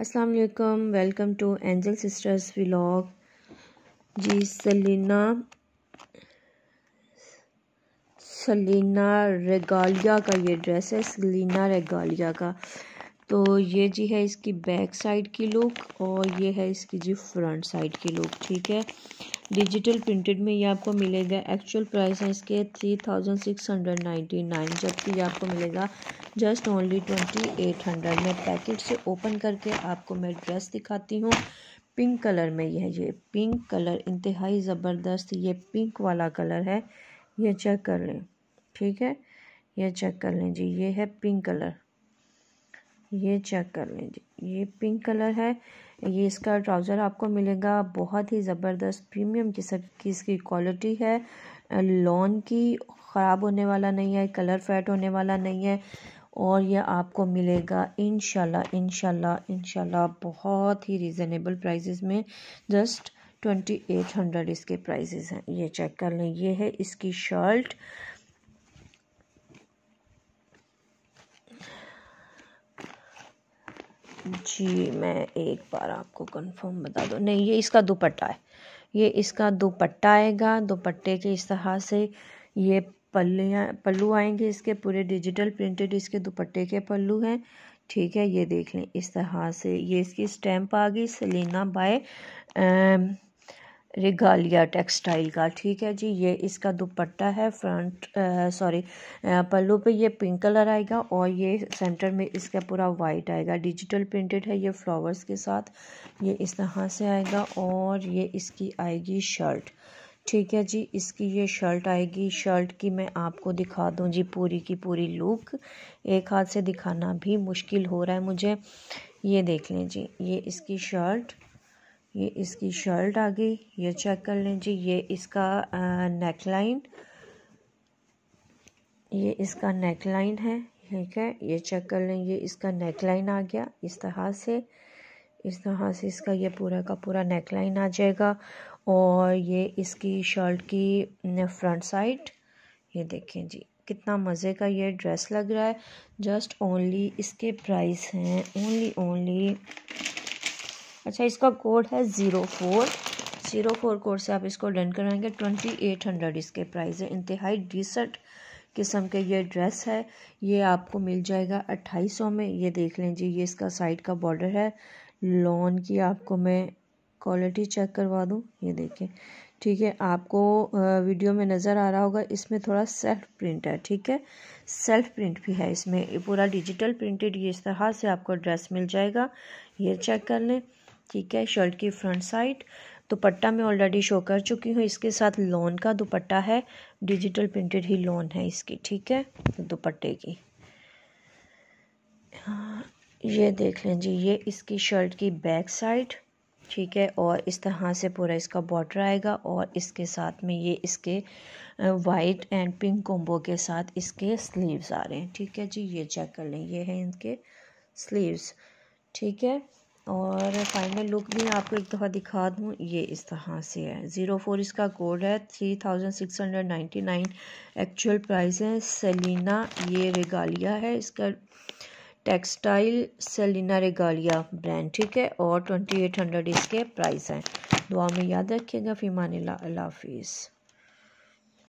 अस्सलाम वालेकुम welcome to Angel Sisters vlog जी सलीना सलीना रेगालिया का ये ड्रेस है सलीना रेगालिया का तो ये जी है इसकी बैक साइड की लुक और ये है इसकी जी फ्रंट साइड की लुक ठीक है डिजिटल प्रिंटेड में ये आपको मिलेगा एक्चुअल प्राइस है इसके three thousand six hundred ninety nine जबकि ये आपको मिलेगा just only twenty eight hundred में पैकेट से ओपन करके आपको मैं ड्रेस दिखाती हूँ पिंक कलर में यह ये पिंक कलर इंतहाई ज़बरदस्त ये पिंक वाला कलर है ये चेक कर लें ठीक है ये चेक कर लें जी ये है पिंक कलर ये चेक कर लीजिए ये पिंक कलर है ये इसका ट्राउज़र आपको मिलेगा बहुत ही ज़बरदस्त प्रीमियम सब की इसकी क्वालिटी है लॉन की ख़राब होने वाला नहीं है कलर फेड होने वाला नहीं है और ये आपको मिलेगा इन इनशाला इनशाला बहुत ही रिजनेबल प्राइजेज में जस्ट ट्वेंटी एट हंड्रेड इसके प्राइजेस हैं ये चेक कर लें ये है इसकी शर्ट जी मैं एक बार आपको कंफर्म बता दूँ नहीं ये इसका दुपट्टा है ये इसका दुपट्टा आएगा दुपट्टे के इस तरह से ये पल्लियाँ पल्लू आएंगे इसके पूरे डिजिटल प्रिंटेड इसके दुपट्टे के पल्लू हैं ठीक है ये देख लें इस तरह से ये इसकी स्टैंप आ गई सलीना बाय रिगालिया टेक्सटाइल का ठीक है जी ये इसका दुपट्टा है फ्रंट सॉरी पल्लू पे ये पिंक कलर आएगा और ये सेंटर में इसका पूरा वाइट आएगा डिजिटल प्रिंटेड है ये फ्लावर्स के साथ ये इस तरह से आएगा और ये इसकी आएगी शर्ट ठीक है जी इसकी ये शर्ट आएगी शर्ट की मैं आपको दिखा दूं जी पूरी की पूरी लुक एक हाथ से दिखाना भी मुश्किल हो रहा है मुझे ये देख लें जी ये इसकी शर्ट ये इसकी शर्ट आ गई ये चेक कर लें जी ये इसका नेक लाइन ये इसका नेक लाइन है ठीक है ये चेक कर लें ये इसका नेक लाइन आ गया इस तरह से इस तरह से इसका ये पूरा का पूरा नेक लाइन आ जाएगा और ये इसकी शर्ट की फ्रंट साइड ये देखें जी कितना मज़े का ये ड्रेस लग रहा है जस्ट ओनली इसके प्राइस हैं ओनली ओनली अच्छा इसका कोड है zero four zero four code से आप इसको डन करवाएंगे ट्वेंटी एट हंड्रेड इसके प्राइस है इंतहाई डिसेंट किस्म के ये ड्रेस है ये आपको मिल जाएगा अट्ठाईस सौ में ये देख लें जी ये इसका साइड का बॉर्डर है लॉन की आपको मैं क्वालिटी चेक करवा दूँ ये देखें ठीक है आपको वीडियो में नज़र आ रहा होगा इसमें थोड़ा सेल्फ प्रिंट है ठीक है सेल्फ प्रिंट भी है इसमें पूरा डिजिटल प्रिंटेड ये इस तरह से आपको ड्रेस मिल जाएगा ये चेक कर लें ठीक है शर्ट की फ्रंट साइड दुपट्टा मैं ऑलरेडी शो कर चुकी हूँ इसके साथ लॉन का दुपट्टा है डिजिटल प्रिंटेड ही लॉन है इसकी ठीक है दुपट्टे की हाँ, ये देख लें जी ये इसकी शर्ट की बैक साइड ठीक है और इस तरह से पूरा इसका बॉर्डर आएगा और इसके साथ में ये इसके वाइट एंड पिंक कॉम्बो के साथ इसके स्लीव्स आ रहे हैं ठीक है जी ये चेक कर लें ये हैं इनके स्लीव्स ठीक है और फाइनल लुक भी आपको एक दफ़ा दिखा दूँ ये इस तरह से है ज़ीरो फोर इसका गोल्ड है three thousand six hundred ninety nine actual price है सलीना ये रेगालिया है इसका टेक्सटाइल सलीना रेगालिया ब्रांड ठीक है और ट्वेंटी एट हंड्रेड इसके प्राइस हैं दुआ में याद रखिएगा फ़ीमान हाफिज़